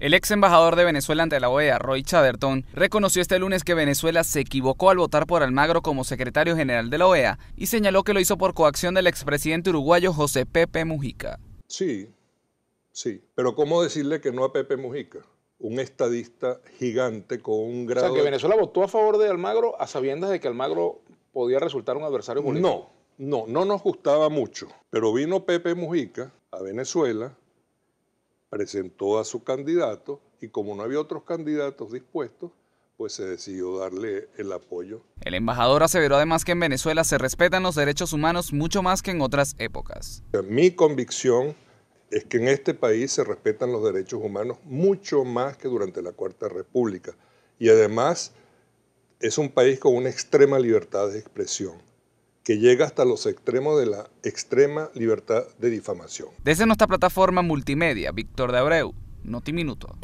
El ex embajador de Venezuela ante la OEA, Roy Chaderton, reconoció este lunes que Venezuela se equivocó al votar por Almagro como secretario general de la OEA y señaló que lo hizo por coacción del expresidente uruguayo José Pepe Mujica. Sí, sí, pero ¿cómo decirle que no a Pepe Mujica? un estadista gigante con un gran O sea, que Venezuela votó a favor de Almagro a sabiendas de que Almagro podía resultar un adversario político. No, no, no nos gustaba mucho. Pero vino Pepe Mujica a Venezuela presentó a su candidato y como no había otros candidatos dispuestos, pues se decidió darle el apoyo. El embajador aseveró además que en Venezuela se respetan los derechos humanos mucho más que en otras épocas. Mi convicción es que en este país se respetan los derechos humanos mucho más que durante la Cuarta República. Y además es un país con una extrema libertad de expresión que llega hasta los extremos de la extrema libertad de difamación. Desde nuestra plataforma multimedia, Víctor de Abreu, Noti Minuto.